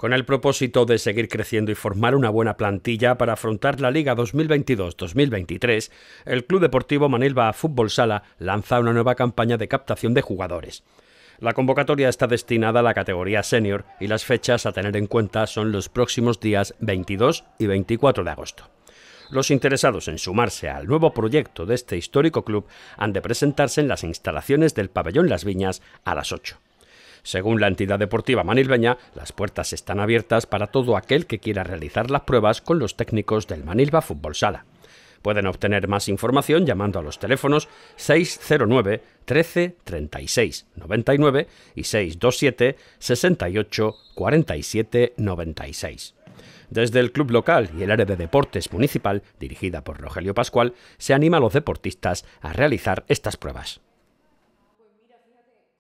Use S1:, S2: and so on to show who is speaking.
S1: con el propósito de seguir creciendo y formar una buena plantilla para afrontar la Liga 2022-2023, el Club Deportivo Manilva Fútbol Sala lanza una nueva campaña de captación de jugadores. La convocatoria está destinada a la categoría senior y las fechas a tener en cuenta son los próximos días 22 y 24 de agosto. Los interesados en sumarse al nuevo proyecto de este histórico club han de presentarse en las instalaciones del pabellón Las Viñas a las 8. Según la entidad deportiva manilbeña, las puertas están abiertas para todo aquel que quiera realizar las pruebas con los técnicos del Manilva Fútbol Sala. Pueden obtener más información llamando a los teléfonos 609 13 36 99 y 627 68 47 96. Desde el club local y el área de deportes municipal, dirigida por Rogelio Pascual, se anima a los deportistas a realizar estas pruebas.